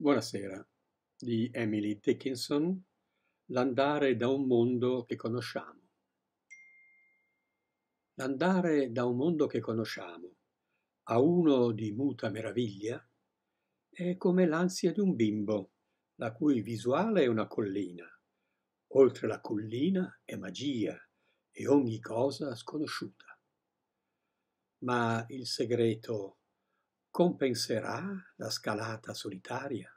Buonasera di Emily Dickinson L'andare da un mondo che conosciamo. L'andare da un mondo che conosciamo a uno di muta meraviglia è come l'ansia di un bimbo, la cui visuale è una collina. Oltre la collina è magia e ogni cosa sconosciuta. Ma il segreto compensará la escalada solitaria